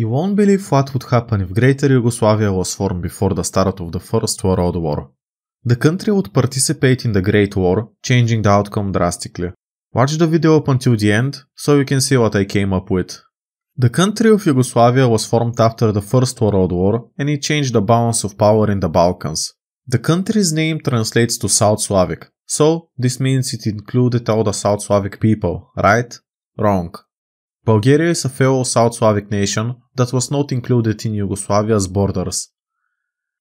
You won't believe what would happen if Greater Yugoslavia was formed before the start of the First World War. The country would participate in the Great War, changing the outcome drastically. Watch the video up until the end, so you can see what I came up with. The country of Yugoslavia was formed after the First World War and it changed the balance of power in the Balkans. The country's name translates to South Slavic, so this means it included all the South Slavic people, right? Wrong. Bulgaria is a fellow South Slavic nation that was not included in Yugoslavia's borders.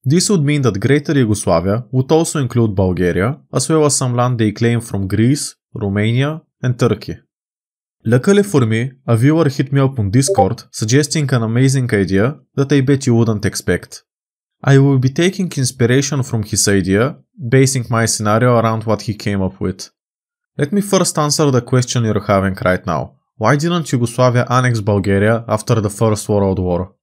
This would mean that Greater Yugoslavia would also include Bulgaria, as well as some land they claim from Greece, Romania, and Turkey. Luckily for me, a viewer hit me up on Discord suggesting an amazing idea that I bet you wouldn't expect. I will be taking inspiration from his idea, basing my scenario around what he came up with. Let me first answer the question you're having right now. Why didn't Yugoslavia annex Bulgaria after the First World War?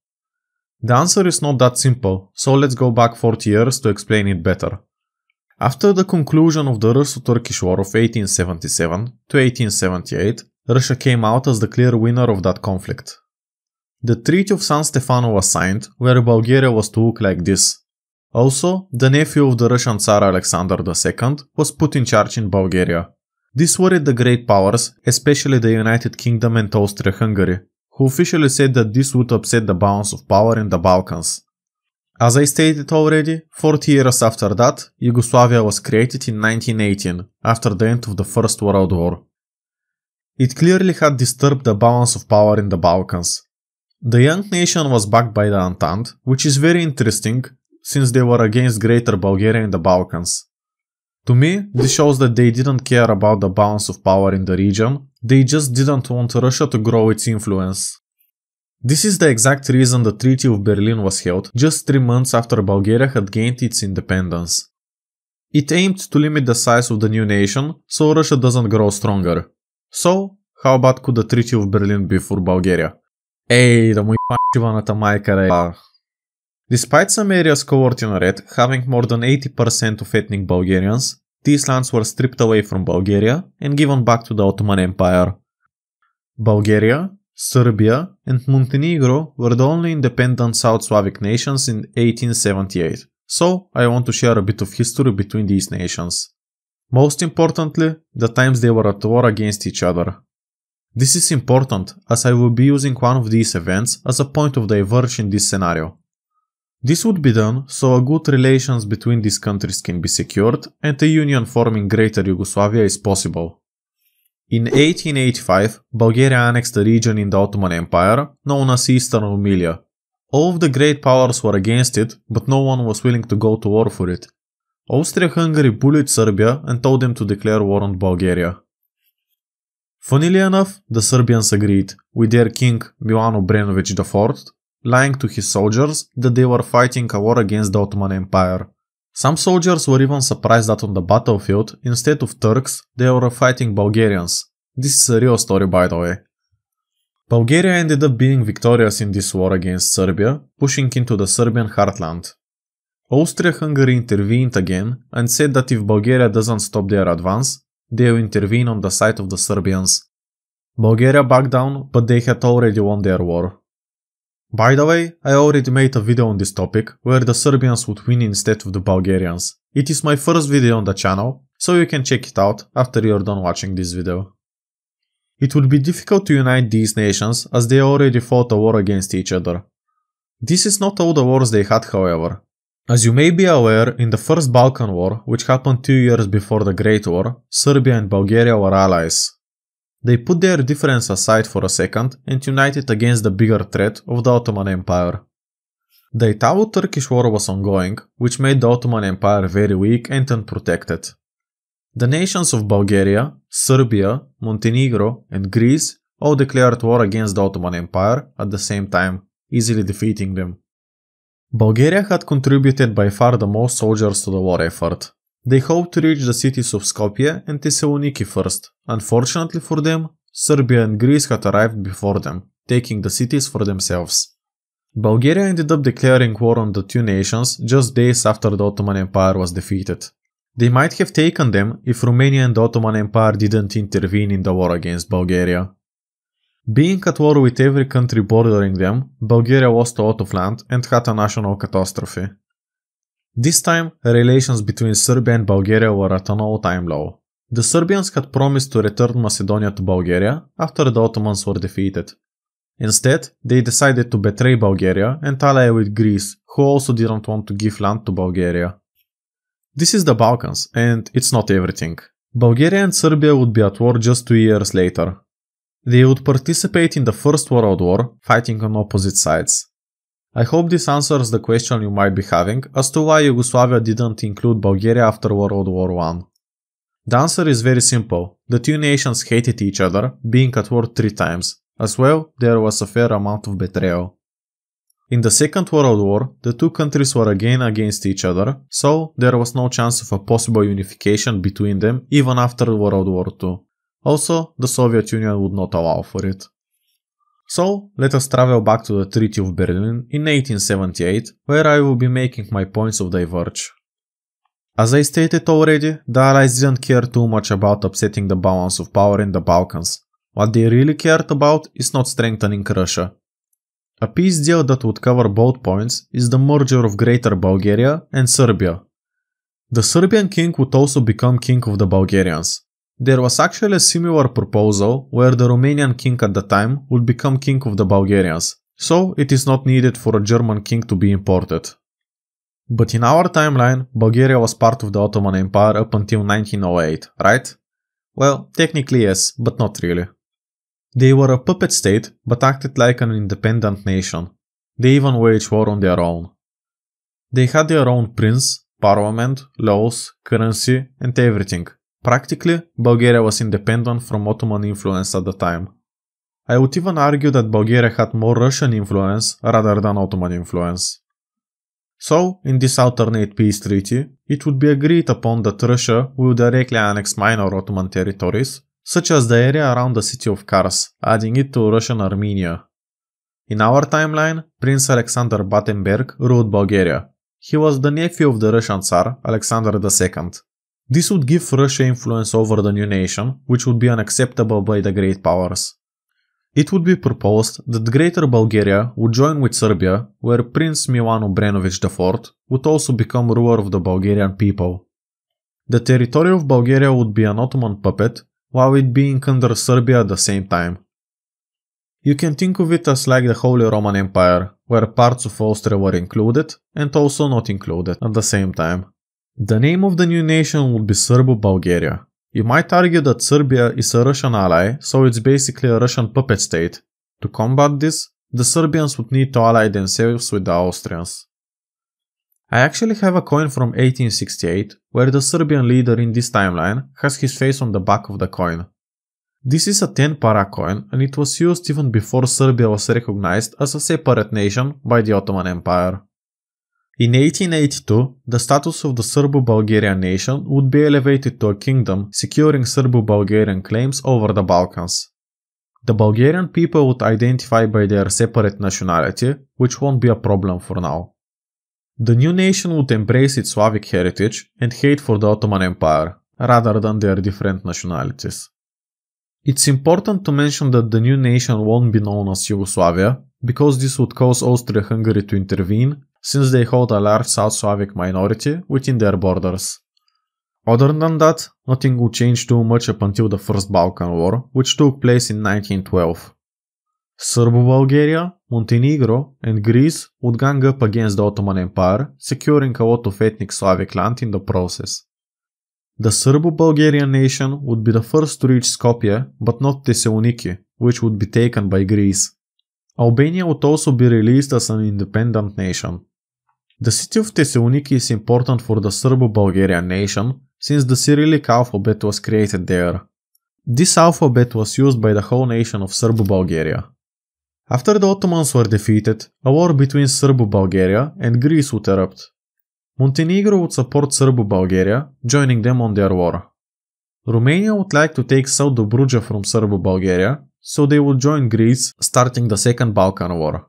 The answer is not that simple, so let's go back 40 years to explain it better. After the conclusion of the Russo-Turkish War of 1877 to 1878, Russia came out as the clear winner of that conflict. The Treaty of San Stefano was signed, where Bulgaria was to look like this. Also, the nephew of the Russian Tsar Alexander II was put in charge in Bulgaria. This worried the great powers, especially the United Kingdom and Austria-Hungary, who officially said that this would upset the balance of power in the Balkans. As I stated already, 40 years after that, Yugoslavia was created in 1918, after the end of the First World War. It clearly had disturbed the balance of power in the Balkans. The young nation was backed by the Entente, which is very interesting since they were against Greater Bulgaria in the Balkans. To me, this shows that they didn't care about the balance of power in the region, they just didn't want Russia to grow its influence. This is the exact reason the Treaty of Berlin was held just three months after Bulgaria had gained its independence. It aimed to limit the size of the new nation so Russia doesn't grow stronger. So, how bad could the Treaty of Berlin be for Bulgaria? Ей, да му ебаната майка, ре. Despite some areas covered in red having more than 80% of ethnic Bulgarians, these lands were stripped away from Bulgaria and given back to the Ottoman Empire. Bulgaria, Serbia, and Montenegro were the only independent South Slavic nations in 1878, so I want to share a bit of history between these nations. Most importantly, the times they were at war against each other. This is important as I will be using one of these events as a point of diverge in this scenario. This would be done so a good relations between these countries can be secured and a union forming Greater Yugoslavia is possible. In 1885, Bulgaria annexed a region in the Ottoman Empire known as Eastern Rumelia. All of the great powers were against it, but no one was willing to go to war for it. Austria-Hungary bullied Serbia and told them to declare war on Bulgaria. Funnily enough, the Serbians agreed, with their king Milan Obrenovic IV lying to his soldiers that they were fighting a war against the Ottoman Empire. Some soldiers were even surprised that on the battlefield, instead of Turks, they were fighting Bulgarians. This is a real story by the way. Bulgaria ended up being victorious in this war against Serbia, pushing into the Serbian heartland. Austria-Hungary intervened again and said that if Bulgaria doesn't stop their advance, they'll intervene on the side of the Serbians. Bulgaria backed down, but they had already won their war. By the way, I already made a video on this topic, where the Serbians would win instead of the Bulgarians. It is my first video on the channel, so you can check it out after you're done watching this video. It would be difficult to unite these nations as they already fought a war against each other. This is not all the wars they had however. As you may be aware, in the First Balkan War, which happened two years before the Great War, Serbia and Bulgaria were allies. They put their difference aside for a second and united against the bigger threat of the Ottoman Empire. The Italo-Turkish war was ongoing, which made the Ottoman Empire very weak and unprotected. The nations of Bulgaria, Serbia, Montenegro and Greece all declared war against the Ottoman Empire at the same time, easily defeating them. Bulgaria had contributed by far the most soldiers to the war effort. They hoped to reach the cities of Skopje and Thessaloniki first. Unfortunately for them, Serbia and Greece had arrived before them, taking the cities for themselves. Bulgaria ended up declaring war on the two nations just days after the Ottoman Empire was defeated. They might have taken them if Romania and the Ottoman Empire didn't intervene in the war against Bulgaria. Being at war with every country bordering them, Bulgaria lost a lot of land and had a national catastrophe. This time, relations between Serbia and Bulgaria were at an all-time low. The Serbians had promised to return Macedonia to Bulgaria after the Ottomans were defeated. Instead, they decided to betray Bulgaria and ally with Greece, who also didn't want to give land to Bulgaria. This is the Balkans, and it's not everything. Bulgaria and Serbia would be at war just two years later. They would participate in the First World War, fighting on opposite sides. I hope this answers the question you might be having as to why Yugoslavia didn't include Bulgaria after World War I. The answer is very simple. The two nations hated each other, being at war three times. As well, there was a fair amount of betrayal. In the Second World War, the two countries were again against each other, so there was no chance of a possible unification between them even after World War II. Also, the Soviet Union would not allow for it. So let us travel back to the Treaty of Berlin in 1878, where I will be making my points of diverge. As I stated already, the Allies didn't care too much about upsetting the balance of power in the Balkans. What they really cared about is not strengthening Russia. A peace deal that would cover both points is the merger of Greater Bulgaria and Serbia. The Serbian king would also become king of the Bulgarians, there was actually a similar proposal where the Romanian king at the time would become king of the Bulgarians, so it is not needed for a German king to be imported. But in our timeline, Bulgaria was part of the Ottoman Empire up until 1908, right? Well, technically yes, but not really. They were a puppet state, but acted like an independent nation. They even waged war on their own. They had their own prince, parliament, laws, currency, and everything. Practically, Bulgaria was independent from Ottoman influence at the time. I would even argue that Bulgaria had more Russian influence rather than Ottoman influence. So, in this alternate peace treaty, it would be agreed upon that Russia will directly annex minor Ottoman territories, such as the area around the city of Kars, adding it to Russian Armenia. In our timeline, Prince Alexander Battenberg ruled Bulgaria. He was the nephew of the Russian Tsar Alexander II. This would give Russia influence over the new nation, which would be unacceptable by the great powers. It would be proposed that Greater Bulgaria would join with Serbia, where Prince Milan Obrenović IV would also become ruler of the Bulgarian people. The territory of Bulgaria would be an Ottoman puppet, while it being under Serbia at the same time. You can think of it as like the Holy Roman Empire, where parts of Austria were included and also not included at the same time. The name of the new nation would be Serbo-Bulgaria. You might argue that Serbia is a Russian ally, so it's basically a Russian puppet state. To combat this, the Serbians would need to ally themselves with the Austrians. I actually have a coin from 1868, where the Serbian leader in this timeline has his face on the back of the coin. This is a 10 para coin and it was used even before Serbia was recognized as a separate nation by the Ottoman Empire. In 1882, the status of the Serbo-Bulgarian nation would be elevated to a kingdom, securing Serbo-Bulgarian claims over the Balkans. The Bulgarian people would identify by their separate nationality, which won't be a problem for now. The new nation would embrace its Slavic heritage and hate for the Ottoman Empire, rather than their different nationalities. It's important to mention that the new nation won't be known as Yugoslavia, because this would cause Austria Hungary to intervene since they hold a large South Slavic minority within their borders. Other than that, nothing would change too much up until the First Balkan War, which took place in 1912. Serbo-Bulgaria, Montenegro, and Greece would gang up against the Ottoman Empire, securing a lot of ethnic Slavic land in the process. The Serbo-Bulgarian nation would be the first to reach Skopje, but not Thessaloniki, which would be taken by Greece. Albania would also be released as an independent nation. The city of Thessaloniki is important for the Serbo-Bulgarian nation since the Cyrillic alphabet was created there. This alphabet was used by the whole nation of Serbo-Bulgaria. After the Ottomans were defeated, a war between Serbo-Bulgaria and Greece would erupt. Montenegro would support Serbo-Bulgaria, joining them on their war. Romania would like to take South Dobruja from Serbo-Bulgaria, so they would join Greece, starting the Second Balkan War.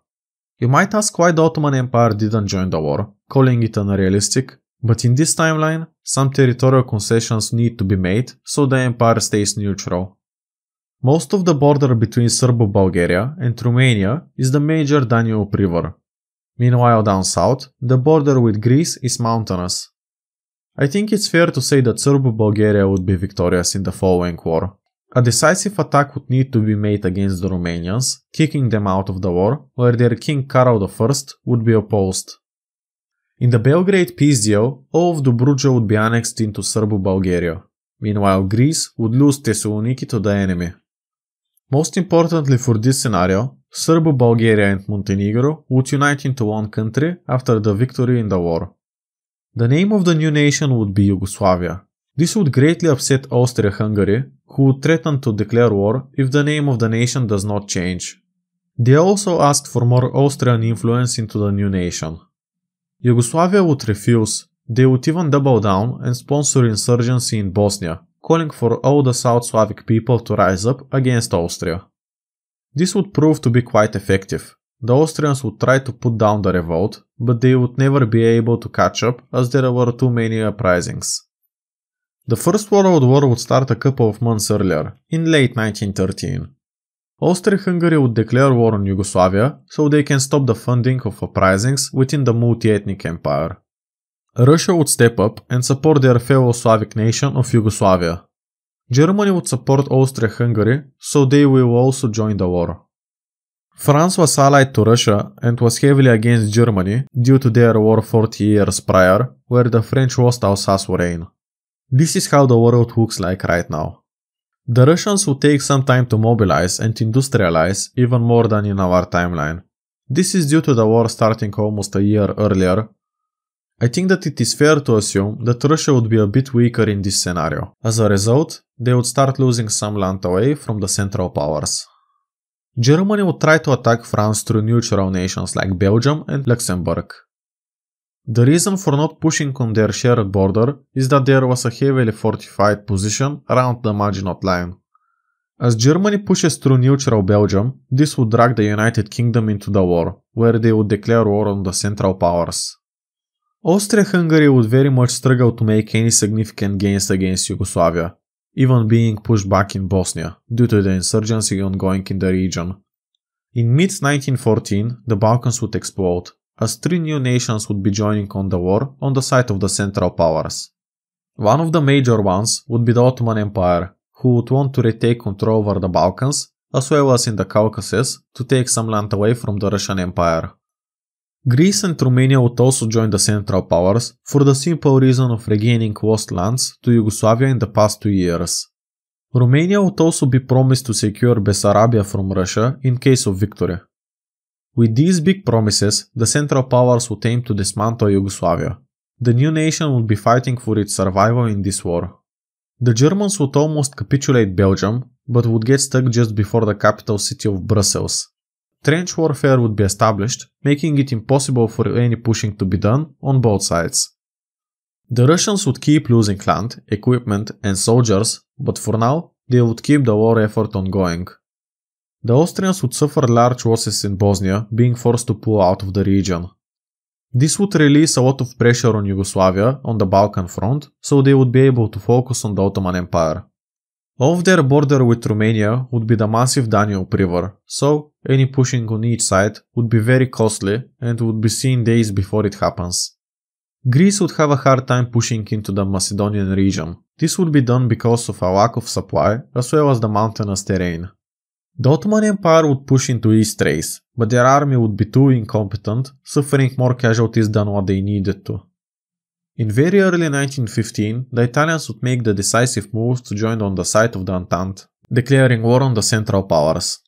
You might ask why the Ottoman Empire didn't join the war, calling it unrealistic, but in this timeline, some territorial concessions need to be made so the empire stays neutral. Most of the border between Serbo-Bulgaria and Romania is the major Danube River. Meanwhile down south, the border with Greece is mountainous. I think it's fair to say that Serbo-Bulgaria would be victorious in the following war, a decisive attack would need to be made against the Romanians, kicking them out of the war, where their king Karl I would be opposed. In the Belgrade peace deal, all of Dobruja would be annexed into Serbo-Bulgaria. Meanwhile, Greece would lose Thessaloniki to the enemy. Most importantly for this scenario, Serbo-Bulgaria and Montenegro would unite into one country after the victory in the war. The name of the new nation would be Yugoslavia, this would greatly upset Austria-Hungary, who would threaten to declare war if the name of the nation does not change. They also asked for more Austrian influence into the new nation. Yugoslavia would refuse, they would even double down and sponsor insurgency in Bosnia, calling for all the South Slavic people to rise up against Austria. This would prove to be quite effective. The Austrians would try to put down the revolt, but they would never be able to catch up as there were too many uprisings. The First World War would start a couple of months earlier, in late 1913. Austria-Hungary would declare war on Yugoslavia so they can stop the funding of uprisings within the multi-ethnic empire. Russia would step up and support their fellow Slavic nation of Yugoslavia. Germany would support Austria-Hungary so they will also join the war. France was allied to Russia and was heavily against Germany due to their war 40 years prior where the French lost Alsace-Lorraine. This is how the world looks like right now. The Russians would take some time to mobilize and industrialize even more than in our timeline. This is due to the war starting almost a year earlier. I think that it is fair to assume that Russia would be a bit weaker in this scenario. As a result, they would start losing some land away from the Central Powers. Germany would try to attack France through neutral nations like Belgium and Luxembourg. The reason for not pushing on their shared border is that there was a heavily fortified position around the Maginot Line. As Germany pushes through neutral Belgium, this would drag the United Kingdom into the war, where they would declare war on the Central Powers. Austria-Hungary would very much struggle to make any significant gains against Yugoslavia, even being pushed back in Bosnia due to the insurgency ongoing in the region. In mid-1914, the Balkans would explode, as three new nations would be joining on the war on the side of the Central Powers. One of the major ones would be the Ottoman Empire, who would want to retake control over the Balkans as well as in the Caucasus to take some land away from the Russian Empire. Greece and Romania would also join the Central Powers for the simple reason of regaining lost lands to Yugoslavia in the past two years. Romania would also be promised to secure Bessarabia from Russia in case of victory. With these big promises, the Central Powers would aim to dismantle Yugoslavia. The new nation would be fighting for its survival in this war. The Germans would almost capitulate Belgium, but would get stuck just before the capital city of Brussels. Trench warfare would be established, making it impossible for any pushing to be done on both sides. The Russians would keep losing land, equipment, and soldiers, but for now, they would keep the war effort ongoing. The Austrians would suffer large losses in Bosnia, being forced to pull out of the region. This would release a lot of pressure on Yugoslavia on the Balkan front, so they would be able to focus on the Ottoman Empire. Off their border with Romania would be the massive Danube River, so any pushing on each side would be very costly and would be seen days before it happens. Greece would have a hard time pushing into the Macedonian region. This would be done because of a lack of supply as well as the mountainous terrain. The Ottoman Empire would push into East Thrace, but their army would be too incompetent, suffering more casualties than what they needed to. In very early 1915, the Italians would make the decisive move to join on the side of the Entente, declaring war on the Central Powers.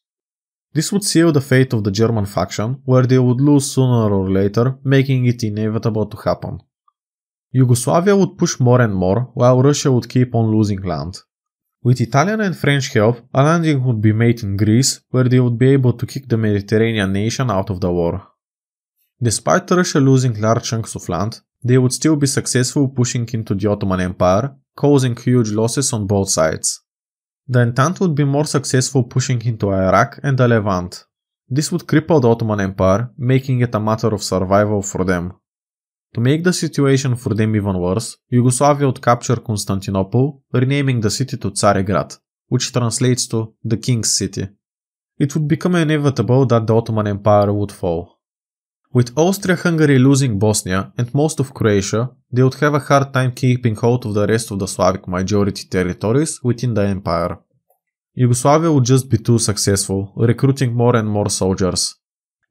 This would seal the fate of the German faction, where they would lose sooner or later, making it inevitable to happen. Yugoslavia would push more and more, while Russia would keep on losing land. With Italian and French help, a landing would be made in Greece, where they would be able to kick the Mediterranean nation out of the war. Despite Russia losing large chunks of land, they would still be successful pushing into the Ottoman Empire, causing huge losses on both sides. The Entente would be more successful pushing into Iraq and the Levant. This would cripple the Ottoman Empire, making it a matter of survival for them. To make the situation for them even worse, Yugoslavia would capture Constantinople, renaming the city to Tsarigrad, which translates to the King's City. It would become inevitable that the Ottoman Empire would fall. With Austria-Hungary losing Bosnia and most of Croatia, they would have a hard time keeping hold of the rest of the Slavic majority territories within the empire. Yugoslavia would just be too successful, recruiting more and more soldiers,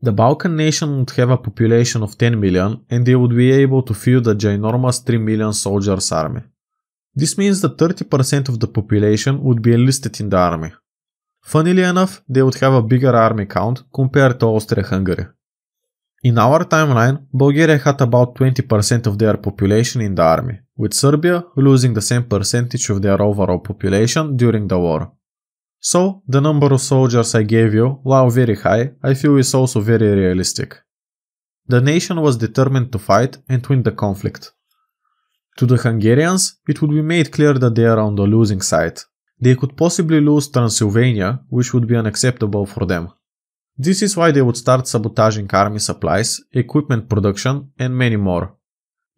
the Balkan nation would have a population of 10 million and they would be able to field a ginormous 3 million soldiers army. This means that 30% of the population would be enlisted in the army. Funnily enough, they would have a bigger army count compared to Austria-Hungary. In our timeline, Bulgaria had about 20% of their population in the army, with Serbia losing the same percentage of their overall population during the war. So, the number of soldiers I gave you, while very high, I feel is also very realistic. The nation was determined to fight and win the conflict. To the Hungarians, it would be made clear that they are on the losing side. They could possibly lose Transylvania, which would be unacceptable for them. This is why they would start sabotaging army supplies, equipment production, and many more.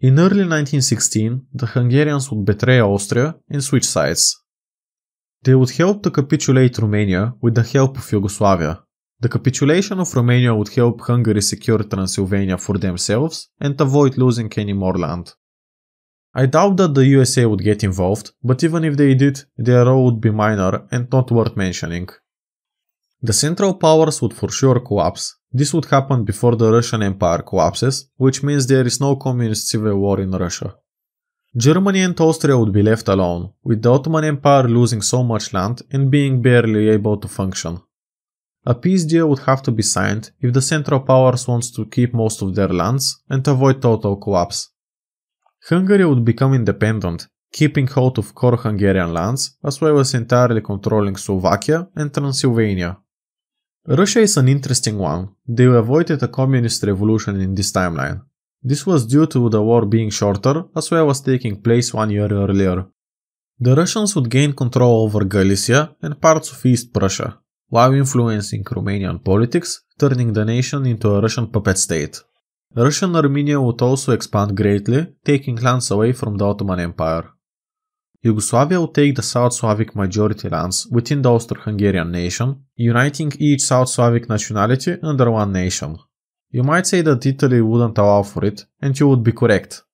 In early 1916, the Hungarians would betray Austria and switch sides. They would help to capitulate Romania with the help of Yugoslavia. The capitulation of Romania would help Hungary secure Transylvania for themselves and avoid losing any more land. I doubt that the USA would get involved, but even if they did, their role would be minor and not worth mentioning. The Central Powers would for sure collapse. This would happen before the Russian Empire collapses, which means there is no communist civil war in Russia. Germany and Austria would be left alone, with the Ottoman Empire losing so much land and being barely able to function. A peace deal would have to be signed if the Central Powers wants to keep most of their lands and avoid total collapse. Hungary would become independent, keeping hold of core Hungarian lands as well as entirely controlling Slovakia and Transylvania. Russia is an interesting one, they avoided a communist revolution in this timeline, this was due to the war being shorter as well as taking place one year earlier. The Russians would gain control over Galicia and parts of East Prussia, while influencing Romanian politics, turning the nation into a Russian puppet state. Russian Armenia would also expand greatly, taking lands away from the Ottoman Empire. Yugoslavia would take the South Slavic majority lands within the Austro-Hungarian nation, uniting each South Slavic nationality under one nation. You might say that Italy wouldn't allow for it, and you would be correct.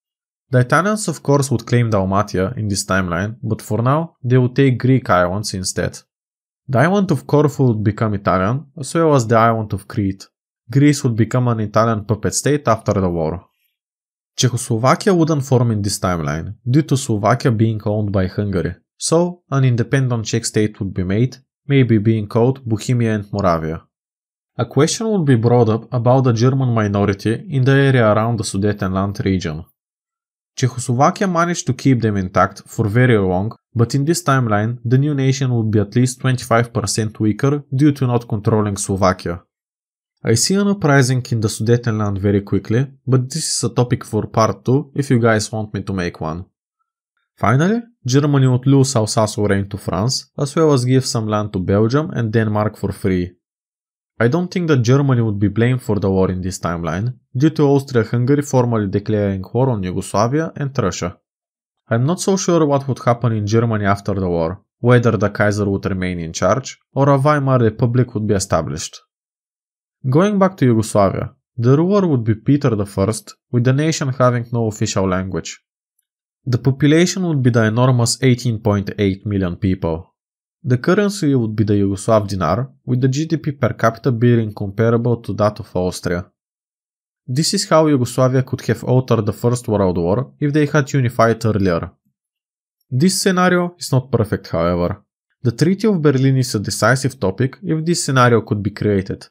The Italians of course would claim Dalmatia in this timeline, but for now they would take Greek islands instead. The island of Corfu would become Italian, as well as the island of Crete. Greece would become an Italian puppet state after the war. Czechoslovakia wouldn't form in this timeline, due to Slovakia being owned by Hungary, so an independent Czech state would be made, maybe being called Bohemia and Moravia. A question would be brought up about the German minority in the area around the Sudetenland region. Czechoslovakia managed to keep them intact for very long, but in this timeline, the new nation would be at least 25% weaker due to not controlling Slovakia. I see an uprising in the Sudetenland very quickly, but this is a topic for part 2 if you guys want me to make one. Finally, Germany would lose Alsace-Lorraine to France, as well as give some land to Belgium and Denmark for free. I don't think that Germany would be blamed for the war in this timeline, due to Austria-Hungary formally declaring war on Yugoslavia and Russia. I'm not so sure what would happen in Germany after the war, whether the Kaiser would remain in charge or a Weimar Republic would be established. Going back to Yugoslavia, the ruler would be Peter I, with the nation having no official language. The population would be the enormous 18.8 million people, the currency would be the Yugoslav dinar, with the GDP per capita being comparable to that of Austria. This is how Yugoslavia could have altered the First World War if they had unified earlier. This scenario is not perfect, however. The Treaty of Berlin is a decisive topic if this scenario could be created.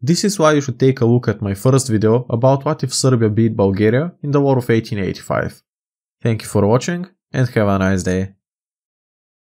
This is why you should take a look at my first video about what if Serbia beat Bulgaria in the War of 1885. Thank you for watching and have a nice day.